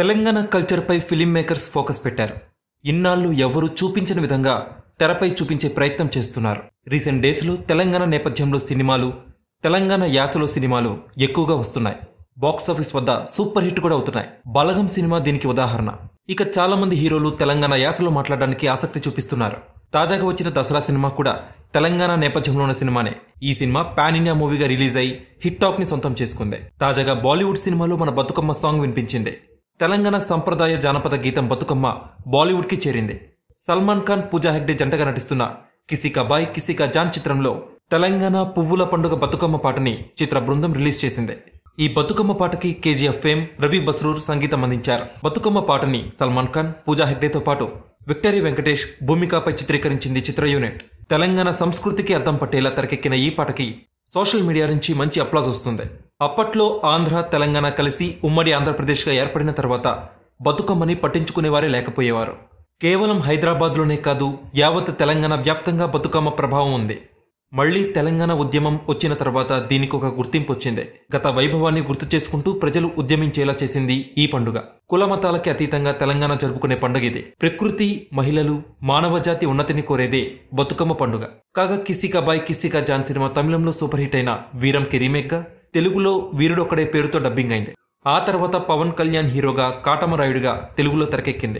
తెలంగాణ కల్చర్పై film makers focus పెట్టారు ఇన్నాళ్ళు ఎవరూ చూపించని విధంగా తెరపై చూపించే ప్రయత్నం చేస్తున్నారు రీసెంట్ డేస్లో తెలంగాణ నేపథ్యంలో సినిమాలు తెలంగాణ యాసలో సినిమాలు ఎక్కువగా వస్తున్నాయి బాక్సాఫీస్ వద్ద సూపర్ హిట్ కూడా అవుతున్నాయి బలగం సినిమా దీనికి ఉదాహరణ ఇక చాలా మంది హీరోలు తెలంగాణ యాసలో మాట్లాడడానికి ఆసక్తి చూపిస్తున్నారు తాజాగా వచ్చిన దసరా సినిమా కూడా తెలంగాణ నేపథ్యంలో ఉన్న సినిమానే ఈ సినిమా పాన్ ఇండియా మూవీగా రిలీజ్ అయి హిట్ టాక్ ని సొంతం చేసుకుంది తాజాగా బాలీవుడ్ సినిమాలో మన బతుకమ్మ సాంగ్ వినిపించింది తెలంగాణ సంప్రదాయ జానపద గీతం బతుకమ్మ బాలీవుడ్కి చేరింది సల్మాన్ ఖాన్ పూజా హెగ్డే జంటగా నటిస్తున్న కిసికా బాయ్ కిసికా జాన్ చిత్రంలో తెలంగాణ పువ్వుల పండుగ బతుకమ్మ పాటని చిత్ర బృందం రిలీజ్ చేసింది ఈ బతుకమ్మ పాటకి కేజీఎఫ్ ఫేమ్ రవి బస్రూర్ సంగీతం అందించారు బతుకమ్మ పాటని సల్మాన్ ఖాన్ పూజా హెగ్డేతో పాటు విక్టరీ వెంకటేష్ భూమికాపై చిత్రీకరించింది చిత్ర యూనిట్ తెలంగాణ సంస్కృతికి అద్దం పట్టేలా తెరకెక్కిన ఈ పాటకి సోషల్ మీడియా నుంచి మంచి అప్లాజ్ వస్తుంది అప్పట్లో ఆంధ్ర తెలంగాణ కలిసి ఉమ్మడి ఆంధ్రప్రదేశ్గా ఏర్పడిన తర్వాత బతుకమ్మని పట్టించుకునేవారే లేకపోయేవారు కేవలం హైదరాబాద్లోనే కాదు యావత్ తెలంగాణ వ్యాప్తంగా బతుకమ్మ ప్రభావం ఉంది మళ్లీ తెలంగాణ ఉద్యమం వచ్చిన తర్వాత దీనికి ఒక గుర్తింపు వచ్చింది గత వైభవాన్ని గుర్తు చేసుకుంటూ ప్రజలు ఉద్యమించేలా చేసింది ఈ పండుగ కులమతాలకి అతీతంగా తెలంగాణ జరుపుకునే పండుగ ఇది ప్రకృతి మహిళలు మానవజాతి ఉన్నతిని కోరేదే బతుకమ్మ పండుగ కాగా కిస్సికా బాయ్ కిస్సికా జాన్ సినిమా తమిళంలో సూపర్ హిట్ అయిన వీరంకి రీమేక్ గా తెలుగులో వీరుడొక్కడే పేరుతో డబ్బింగ్ అయింది ఆ తర్వాత పవన్ కళ్యాణ్ హీరోగా కాటమరాయుడిగా తెలుగులో తెరకెక్కింది